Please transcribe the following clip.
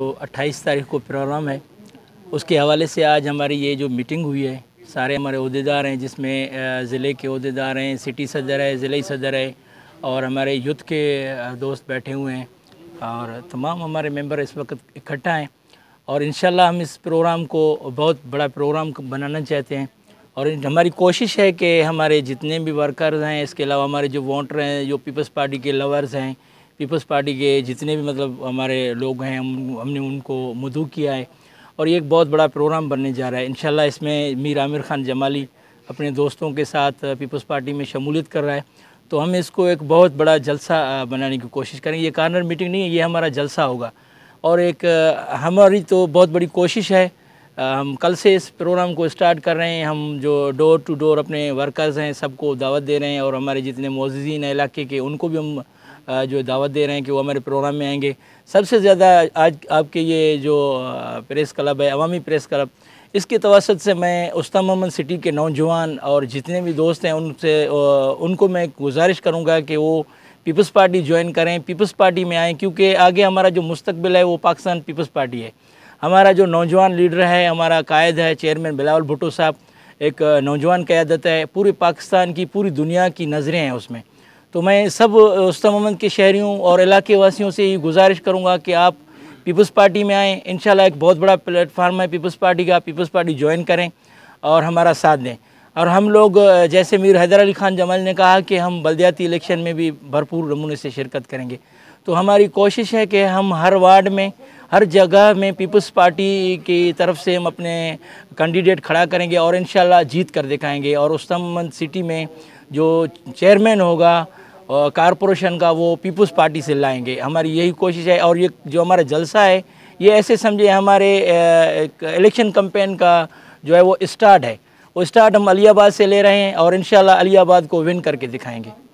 जो तो 28 तारीख को प्रोग्राम है उसके हवाले से आज हमारी ये जो मीटिंग हुई है सारे हमारे अहदेदार हैं जिसमें ज़िले के अहदेदार हैं सिटी सदर है ज़िले सदर है और हमारे यूथ के दोस्त बैठे हुए हैं और तमाम हमारे मेंबर इस वक्त इकट्ठा हैं और इन हम इस प्रोग्राम को बहुत बड़ा प्रोग्राम बनाना चाहते हैं और हमारी कोशिश है कि हमारे जितने भी वर्कर्स हैं इसके अलावा हमारे जो वोटर हैं जो पीपल्स पार्टी के लवर्स हैं पीपल्स पार्टी के जितने भी मतलब हमारे लोग हैं हम हमने उनको मधु किया है और ये एक बहुत बड़ा प्रोग्राम बनने जा रहा है इंशाल्लाह इसमें मीर आमिर खान जमाली अपने दोस्तों के साथ पीपल्स पार्टी में शमूलियत कर रहा है तो हम इसको एक बहुत बड़ा जलसा बनाने की कोशिश करेंगे ये कॉर्नर मीटिंग नहीं है ये हमारा जलसा होगा और एक हमारी तो बहुत बड़ी कोशिश है हम कल से इस प्रोग्राम को स्टार्ट कर रहे हैं हम जो डोर टू डोर अपने वर्कर्स हैं सबको दावत दे रहे हैं और हमारे जितने मोजीन इलाके के उनको भी हम जो दावत दे रहे हैं कि वो हमारे प्रोग्राम में आएंगे सबसे ज़्यादा आज आपके ये जो प्रेस क्लब है अवामी प्रेस क्लब इसके तवसत से मैं मोहम्मद सिटी के नौजवान और जितने भी दोस्त हैं उनसे उनको मैं गुजारिश करूँगा कि वो पीपल्स पार्टी ज्वाइन करें पीपल्स पार्टी में आएँ क्योंकि आगे हमारा जो मुस्तबिल है वो पाकिस्तान पीपल्स पार्टी है हमारा जो नौजवान लीडर है हमारा कायद है चेयरमैन बिलावल भुटो साहब एक नौजवान क़्यादत है पूरे पाकिस्तान की पूरी दुनिया की नज़रें हैं उसमें तो मैं सब उस्ता मोहम्मद के शहरीों और इलाके वासियों से ये गुजारिश करूँगा कि आप पीपल्स पार्टी में आएँ इन एक बहुत बड़ा प्लेटफार्म है पीपल्स पार्टी का पीपल्स पार्टी ज्वाइन करें और हमारा साथ दें और हम लोग जैसे मीर हैदर अली खान जमाल ने कहा कि हम बलदियाती इलेक्शन में भी भरपूर नमूने से शिरकत करेंगे तो हमारी कोशिश है कि हम हर वार्ड में हर जगह में पीपल्स पार्टी की तरफ से हम अपने कैंडिडेट खड़ा करेंगे और इन जीत कर दिखाएंगे और उस्तमंद सिटी में जो चेयरमैन होगा कारपोरेशन का वो पीपुल्स पार्टी से लाएंगे हमारी यही कोशिश है और ये जो हमारा जलसा है ये ऐसे समझे हमारे इलेक्शन कम्पेन का जो है वो स्टार्ट है वो स्टार्ट हम अलियाबाद से ले रहे हैं और इन अलियाबाद को विन करके दिखाएंगे